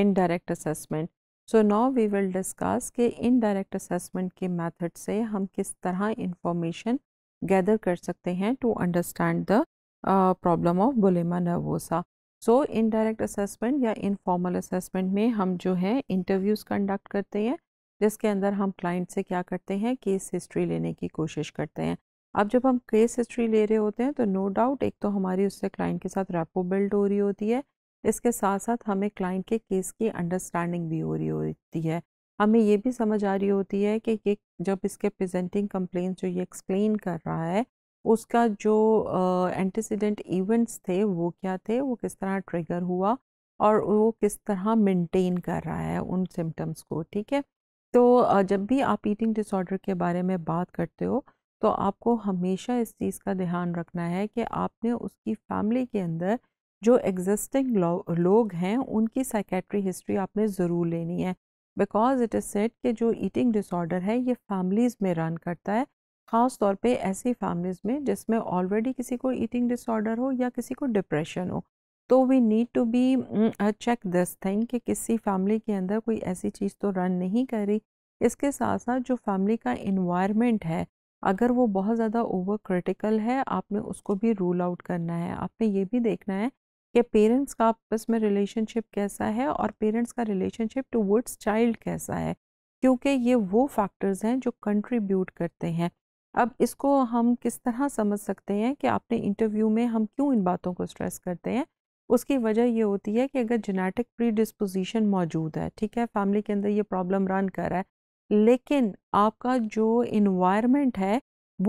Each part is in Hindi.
Indirect assessment so now we will discuss कि इनडायरेक्ट असेसमेंट के मेथड से हम किस तरह इंफॉर्मेशन गैदर कर सकते हैं to understand the problem of bulimia nervosa so indirect assessment या इनफॉर्मल असेसमेंट में हम जो है इंटरव्यूज़ कंडक्ट करते हैं जिसके अंदर हम क्लाइंट से क्या करते हैं केस हिस्ट्री लेने की कोशिश करते हैं अब जब हम केस हिस्ट्री ले रहे होते हैं तो नो no डाउट एक तो हमारी उससे क्लाइंट के साथ रैपो बिल्ड हो रही होती है इसके साथ साथ हमें क्लाइंट के केस की अंडरस्टैंडिंग भी हो रही होती है हमें ये भी समझ आ रही होती है कि ये जब इसके प्रेजेंटिंग कंप्लेन जो ये एक्सप्लेन कर रहा है उसका जो एंटीसीडेंट uh, इवेंट्स थे वो क्या थे वो किस तरह ट्रिगर हुआ और वो किस तरह मेंटेन कर रहा है उन सिम्टम्स को ठीक है तो uh, जब भी आप ईटिंग डिसऑर्डर के बारे में बात करते हो तो आपको हमेशा इस चीज़ का ध्यान रखना है कि आपने उसकी फैमिली के अंदर जो एग्जिस्टिंग लो, लोग हैं उनकी साइकेट्री हिस्ट्री आपने ज़रूर लेनी है बिकॉज इट इज़ सेट कि जो ईटिंग डिसऑर्डर है ये फैमिलीज़ में रन करता है ख़ास तौर पे ऐसी फैमिलीज़ में जिसमें ऑलरेडी किसी को ईटिंग डिसऑर्डर हो या किसी को डिप्रेशन हो तो we need to be check this thing कि किसी फैमिली के अंदर कोई ऐसी चीज़ तो रन नहीं कर रही इसके साथ साथ जो फैमिली का इन्वायरमेंट है अगर वो बहुत ज़्यादा ओवर क्रिटिकल है आपने उसको भी रूल आउट करना है आपने ये भी देखना है कि पेरेंट्स का आपस में रिलेशनशिप कैसा है और पेरेंट्स का रिलेशनशिप टू वर्ड्स चाइल्ड कैसा है क्योंकि ये वो फैक्टर्स हैं जो कंट्रीब्यूट करते हैं अब इसको हम किस तरह समझ सकते हैं कि आपने इंटरव्यू में हम क्यों इन बातों को स्ट्रेस करते हैं उसकी वजह ये होती है कि अगर जेनेटिक प्री डिस्पोजिशन मौजूद है ठीक है फैमिली के अंदर ये प्रॉब्लम रन कर रहा है लेकिन आपका जो इन्वायरमेंट है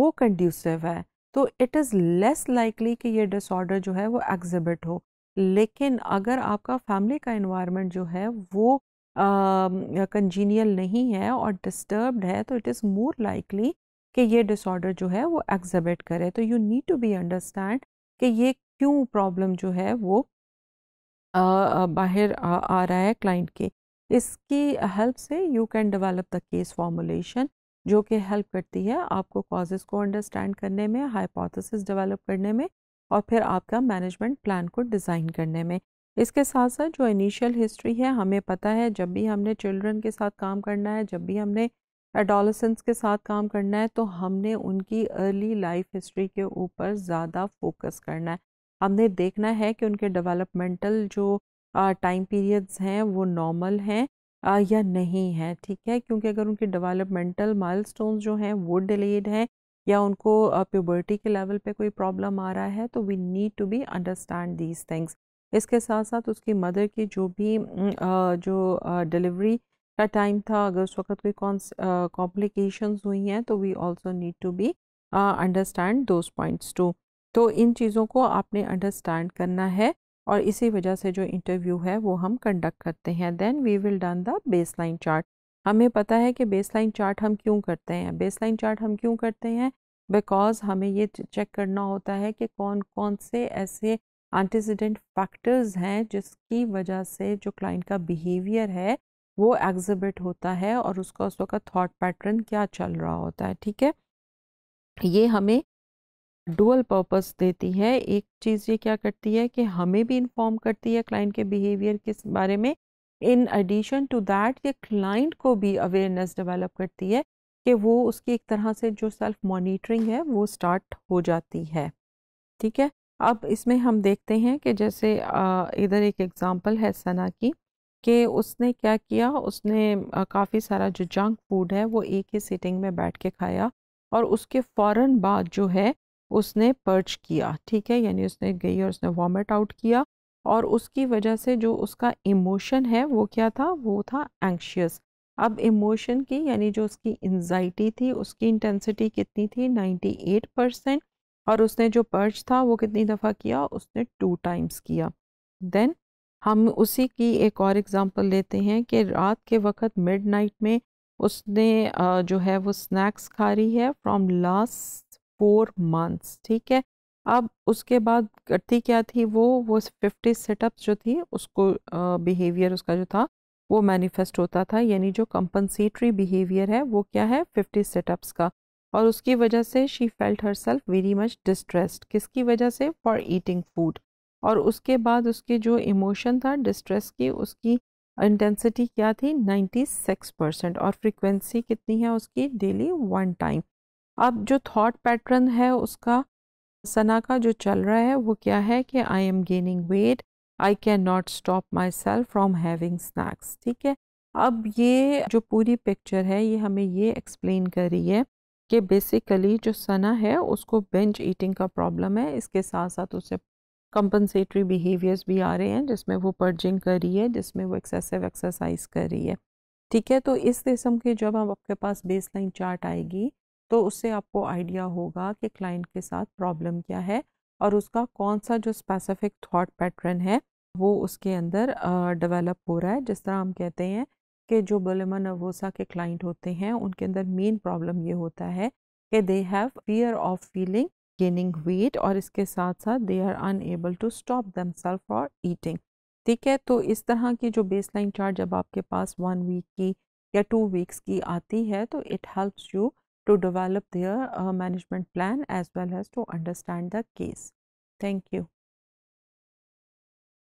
वो कंड्यूसिव है तो इट इज़ लेस लाइकली कि ये डिसऑर्डर जो है वो एग्जिबिट हो लेकिन अगर आपका फैमिली का इन्वायरमेंट जो है वो कंजीनियल uh, नहीं है और डिस्टर्ब्ड है तो इट इज़ मोर लाइकली कि ये डिसऑर्डर जो है वो एग्जिबिट करे तो you need to be understand कि ये क्यों प्रॉब्लम जो है वो uh, बाहर आ, आ रहा है क्लाइंट के इसकी हेल्प से you can develop the case formulation जो कि हेल्प करती है आपको कॉजेज़ को अंडरस्टैंड करने में हाइपोथेसिस डेवलप करने में और फिर आपका मैनेजमेंट प्लान को डिज़ाइन करने में इसके साथ साथ जो इनिशियल हिस्ट्री है हमें पता है जब भी हमने चिल्ड्रन के साथ काम करना है जब भी हमने एडोलसेंस के साथ काम करना है तो हमने उनकी अर्ली लाइफ हिस्ट्री के ऊपर ज़्यादा फोकस करना है हमने देखना है कि उनके डेवलपमेंटल जो टाइम पीरियड्स हैं वो नॉर्मल हैं या नहीं है ठीक है क्योंकि अगर उनके डेवलपमेंटल माइलस्टोन्स जो हैं वो डिलेड हैं या उनको प्योबर्टी के लेवल पे कोई प्रॉब्लम आ रहा है तो we need to be understand these things इसके साथ साथ उसकी मदर की जो भी जो डिलीवरी का टाइम था अगर उस वक्त कोई कॉम्प्लिकेशंस हुई हैं तो we also need to be understand those points too तो इन चीज़ों को आपने अंडरस्टैंड करना है और इसी वजह से जो इंटरव्यू है वो हम कंडक्ट करते हैं then we will done the baseline chart हमें पता है कि बेसलाइन चार्ट हम क्यों करते हैं बेसलाइन चार्ट हम क्यों करते हैं बिकॉज हमें ये चेक करना होता है कि कौन कौन से ऐसे एंटीसीडेंट फैक्टर्स हैं जिसकी वजह से जो क्लाइंट का बिहेवियर है वो एग्जिबिट होता है और उसका उस वक्त थाट पैटर्न क्या चल रहा होता है ठीक है ये हमें डुअल पर्पस देती है एक चीज़ ये क्या करती है कि हमें भी इन्फॉर्म करती है क्लाइंट के बिहेवियर के बारे में इन एडिशन टू दैट ये क्लाइंट को भी अवेयरनेस डेवलप करती है कि वो उसकी एक तरह से जो सेल्फ मॉनिटरिंग है वो स्टार्ट हो जाती है ठीक है अब इसमें हम देखते हैं कि जैसे इधर एक एग्ज़ाम्पल है सना की कि उसने क्या किया उसने काफ़ी सारा जो जंक फूड है वो एक ही सिटिंग में बैठ के खाया और उसके फ़ौर बाद जो है उसने पर्च किया ठीक है यानी उसने गई और उसने वॉमिट आउट किया और उसकी वजह से जो उसका इमोशन है वो क्या था वो था एंक्शियस अब इमोशन की यानी जो उसकी एनजाइटी थी उसकी इंटेंसिटी कितनी थी 98 परसेंट और उसने जो पर्च था वो कितनी दफ़ा किया उसने टू टाइम्स किया देन हम उसी की एक और एग्ज़ाम्पल लेते हैं कि रात के वक्त मिडनाइट में उसने जो है वो स्नैक्स खा रही है फ्रॉम लास्ट फोर मंथ्स ठीक है अब उसके बाद करती क्या थी वो वो फिफ्टी सेटअप्स जो थी उसको बिहेवियर उसका जो था वो मैनिफेस्ट होता था यानी जो कंपनसेटरी बिहेवियर है वो क्या है फिफ्टी सेटअप्स का और उसकी वजह से she felt herself very much distressed किसकी वजह से फॉर ईटिंग फूड और उसके बाद उसके जो इमोशन था डिस्ट्रेस की उसकी इंटेंसिटी क्या थी नाइन्टी सिक्स परसेंट और फ्रीक्वेंसी कितनी है उसकी डेली वन टाइम अब जो थॉट पैटर्न है उसका सना का जो चल रहा है वो क्या है कि I am gaining weight I can not stop myself from having snacks ठीक है अब ये जो पूरी पिक्चर है ये हमें ये एक्सप्लेन कर रही है कि बेसिकली जो सना है उसको बेंच ईटिंग का प्रॉब्लम है इसके साथ साथ उसे कंपनसेटरी बिहेवियर्स भी आ रहे हैं जिसमें वो पर्जिंग कर रही है जिसमें वो एक्सेसिव एक्सरसाइज कर रही है ठीक है तो इस किस्म के जब हम आपके पास बेसलाइन चार्ट आएगी तो उससे आपको आइडिया होगा कि क्लाइंट के साथ प्रॉब्लम क्या है और उसका कौन सा जो स्पेसिफिक थॉट पैटर्न है वो उसके अंदर डेवलप हो रहा है जिस तरह हम कहते हैं कि जो बोलेमा नर्वोसा के क्लाइंट होते हैं उनके अंदर मेन प्रॉब्लम ये होता है कि they have fear of feeling gaining weight और इसके साथ साथ they are unable to stop them self for eating ठीक है तो इस तरह की जो बेसलाइन चार्ट जब आपके पास वन वीक की या टू वीक्स की आती है तो it helps you to develop their uh, management plan as well as to understand the case. Thank you.